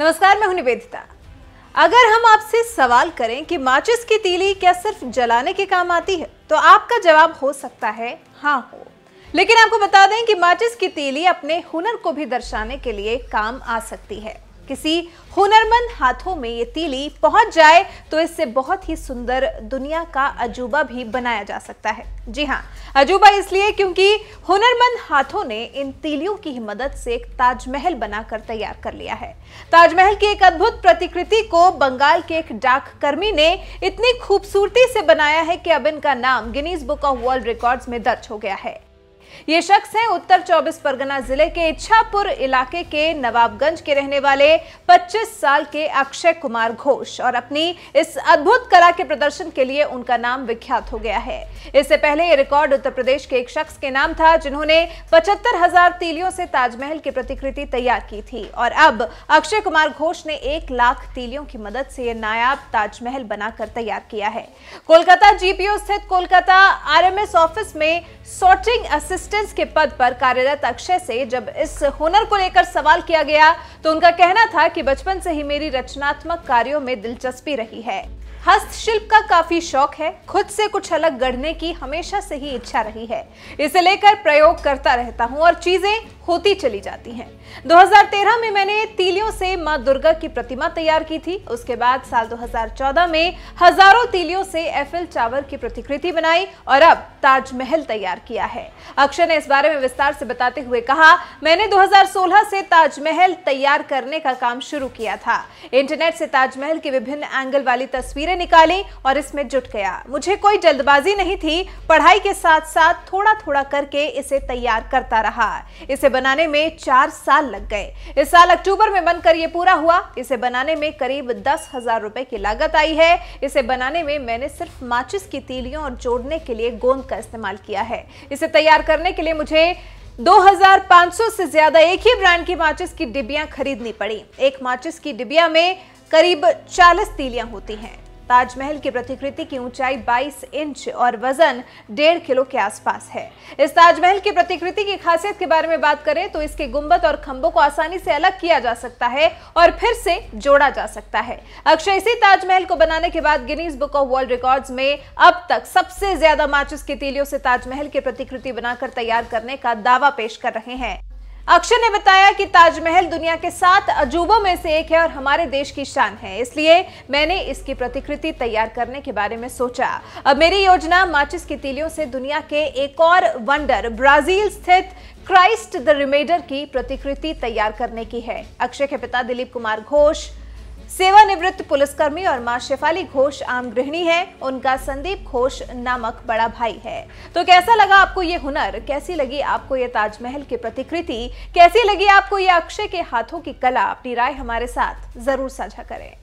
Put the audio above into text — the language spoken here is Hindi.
नमस्कार मैं हूं निवेदिता अगर हम आपसे सवाल करें कि माचिस की तीली क्या सिर्फ जलाने के काम आती है तो आपका जवाब हो सकता है हाँ हो लेकिन आपको बता दें कि माचिस की तीली अपने हुनर को भी दर्शाने के लिए काम आ सकती है किसी हुनरमंद हाथों में ये तीली पहुंच जाए तो इससे बहुत ही सुंदर दुनिया का अजूबा भी बनाया जा सकता है जी हाँ अजूबा इसलिए क्योंकि हुनरमंद हाथों ने इन तीलियों की ही मदद से एक ताजमहल बनाकर तैयार कर लिया है ताजमहल की एक अद्भुत प्रतिकृति को बंगाल के एक डाक कर्मी ने इतनी खूबसूरती से बनाया है कि अब इनका नाम Guinness Book of World Records में दर्ज हो गया है ये शख्स हैं उत्तर 24 परगना जिले के इच्छापुर इलाके के नवाबगंज के रहने वाले 25 साल के अक्षय कुमार घोष और अपनी इस अद्भुत कला के प्रदर्शन के लिए उनका नाम विख्यात हो गया है इससे पहले ये रिकॉर्ड उत्तर प्रदेश के एक शख्स के नाम था जिन्होंने पचहत्तर हजार तीलियों से ताजमहल की प्रतिकृति तैयार की थी और अब अक्षय कुमार घोष ने एक लाख तीलियों की मदद से यह नायाब ताजमहल बनाकर तैयार किया है कोलकाता जीपीओ स्थित कोलकाता आर ऑफिस में सॉर्टिंग असिस्ट असिस्टेंस के पद पर कार्यरत अक्षय से जब इस हुनर को लेकर सवाल किया गया तो उनका कहना था कि बचपन से ही मेरी रचनात्मक कार्यों में दिलचस्पी रही है हस्तशिल्प का काफी शौक है खुद से कुछ अलग गढ़ने की हमेशा से ही इच्छा रही है इसे लेकर प्रयोग करता रहता हूँ और चीजें होती चली जाती हैं 2013 में मैंने तीलियों से माँ दुर्गा की प्रतिमा तैयार की थी उसके बाद साल 2014 में हजारों तीलियों से एफिल चावर की प्रतिकृति बनाई और अब ताजमहल तैयार किया है अक्षय ने इस बारे में विस्तार से बताते हुए कहा मैंने 2016 से ताजमहल तैयार करने का काम शुरू किया था इंटरनेट से ताजमहल के विभिन्न एंगल वाली तस्वीरें तस्वीरें निकाली और इसमें जुट गया मुझे कोई जल्दबाजी नहीं थी पढ़ाई के साथ साथ थोड़ा थोड़ा करके इसे तैयार करता रहा इसे बनाने में चार साल लग गए इस साल अक्टूबर में बनकर ये पूरा हुआ इसे बनाने में करीब दस हजार रुपए की लागत आई है इसे बनाने में मैंने सिर्फ माचिस की तीलियों और जोड़ने के लिए गोंद का इस्तेमाल किया है इसे तैयार करने के लिए मुझे 2500 से ज्यादा एक ही ब्रांड की माचिस की डिबिया खरीदनी पड़ी एक माचिस की डिबिया में करीब 40 तीलियां होती हैं ताजमहल की प्रतिकृति की ऊंचाई 22 इंच और वजन डेढ़ किलो के आसपास है इस ताजमहल की प्रतिकृति की खासियत के बारे में बात करें तो इसके गुंबद और खंभों को आसानी से अलग किया जा सकता है और फिर से जोड़ा जा सकता है अक्षय इसी ताजमहल को बनाने के बाद Guinness Book of World record में अब तक सबसे ज्यादा माचिस की तीलियों से ताजमहल की प्रतिकृति बनाकर तैयार करने का दावा पेश कर रहे हैं अक्षय ने बताया कि ताजमहल दुनिया के सात अजूबों में से एक है और हमारे देश की शान है इसलिए मैंने इसकी प्रतिकृति तैयार करने के बारे में सोचा अब मेरी योजना माचिस की तीलियों से दुनिया के एक और वंडर ब्राजील स्थित क्राइस्ट द रिमेडर की प्रतिकृति तैयार करने की है अक्षय के पिता दिलीप कुमार घोष सेवानिवृत्त पुलिसकर्मी और मां शेफाली घोष आम गृहिणी है उनका संदीप घोष नामक बड़ा भाई है तो कैसा लगा आपको ये हुनर कैसी लगी आपको ये ताजमहल की प्रतिकृति कैसी लगी आपको ये अक्षय के हाथों की कला अपनी राय हमारे साथ जरूर साझा करें